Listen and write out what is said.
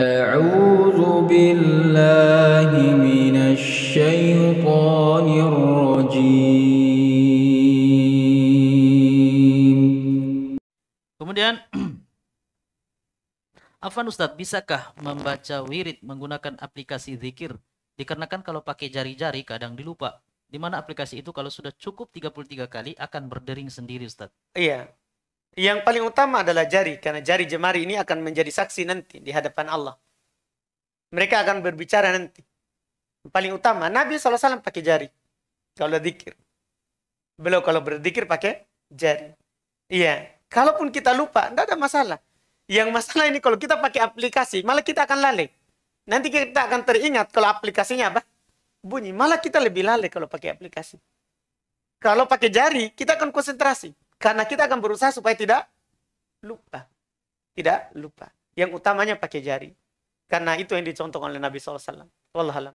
أعوذ بالله من الشيطان الرجيم Kemudian Afan Ustadz, bisakah membaca wirid menggunakan aplikasi zikir? Dikarenakan kalau pakai jari-jari kadang dilupa. Di mana aplikasi itu kalau sudah cukup 33 kali akan berdering sendiri Ustadz. Iya, yang paling utama adalah jari, karena jari jemari ini akan menjadi saksi nanti di hadapan Allah. Mereka akan berbicara nanti. Yang paling utama, Nabi SAW pakai jari. Kalau dikir. Beliau kalau berdikir pakai jari. Iya. Kalaupun kita lupa, tidak ada masalah. Yang masalah ini kalau kita pakai aplikasi, malah kita akan lalai. Nanti kita akan teringat kalau aplikasinya apa? Bunyi. Malah kita lebih lalai kalau pakai aplikasi. Kalau pakai jari, kita akan konsentrasi. Karena kita akan berusaha supaya tidak lupa. Tidak lupa. Yang utamanya pakai jari. Karena itu yang dicontohkan oleh Nabi SAW. Wallahualam.